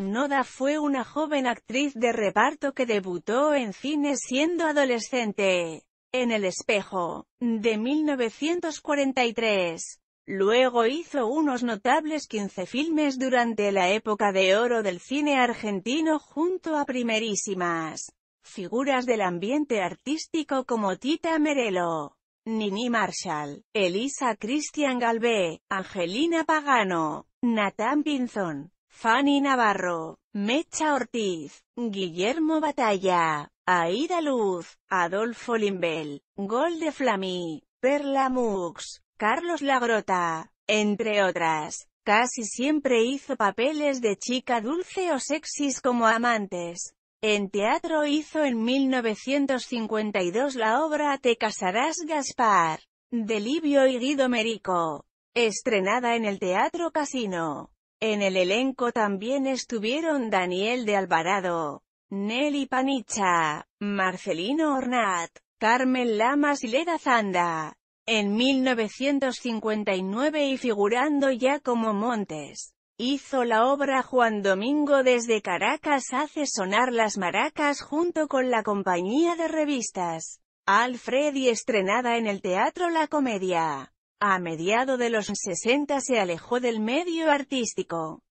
Noda fue una joven actriz de reparto que debutó en cine siendo adolescente, en El espejo, de 1943. Luego hizo unos notables 15 filmes durante la época de oro del cine argentino junto a primerísimas figuras del ambiente artístico como Tita Merelo, Nini Marshall, Elisa Christian Galvé, Angelina Pagano, Nathan Pinzón, Fanny Navarro, Mecha Ortiz, Guillermo Batalla, Aida Luz, Adolfo Limbel, Gol de Flamí, Perla Mux, Carlos Lagrota, entre otras. Casi siempre hizo papeles de chica dulce o sexys como amantes. En teatro hizo en 1952 la obra Te casarás Gaspar, de Livio y Guido Merico, estrenada en el Teatro Casino. En el elenco también estuvieron Daniel de Alvarado, Nelly Panicha, Marcelino Ornat, Carmen Lamas y Leda Zanda. En 1959 y figurando ya como Montes, hizo la obra Juan Domingo desde Caracas hace sonar las maracas junto con la compañía de revistas. Alfred y estrenada en el Teatro La Comedia. A mediados de los sesenta se alejó del medio artístico.